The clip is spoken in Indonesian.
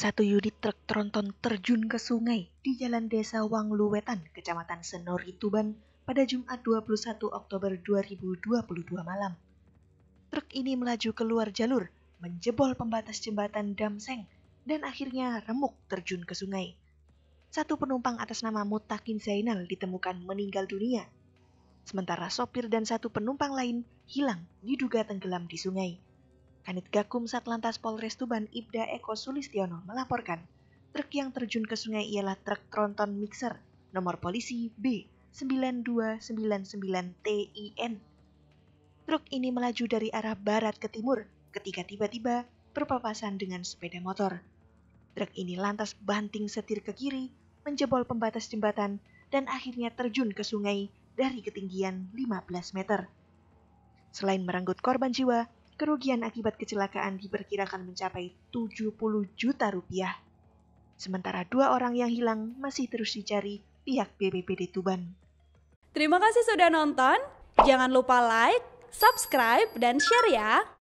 Satu unit truk tronton terjun ke sungai di jalan desa Wangluwetan, kecamatan Senori, Tuban pada Jumat 21 Oktober 2022 malam. Truk ini melaju keluar jalur, menjebol pembatas jembatan Damseng, dan akhirnya remuk terjun ke sungai. Satu penumpang atas nama Mutakin Zainal ditemukan meninggal dunia. Sementara sopir dan satu penumpang lain hilang diduga tenggelam di sungai. Kanit Gakum Satlantas Polres Tuban Ibda Eko Sulistiono melaporkan, truk yang terjun ke sungai ialah truk tronton mixer nomor polisi B 9299TIN. Truk ini melaju dari arah barat ke timur ketika tiba-tiba berpapasan dengan sepeda motor. Truk ini lantas banting setir ke kiri, menjebol pembatas jembatan, dan akhirnya terjun ke sungai dari ketinggian 15 meter. Selain merenggut korban jiwa, kerugian akibat kecelakaan diperkirakan mencapai 70 juta rupiah. Sementara dua orang yang hilang masih terus dicari pihak BPBD Tuban. Terima kasih sudah nonton. Jangan lupa like, subscribe, dan share ya.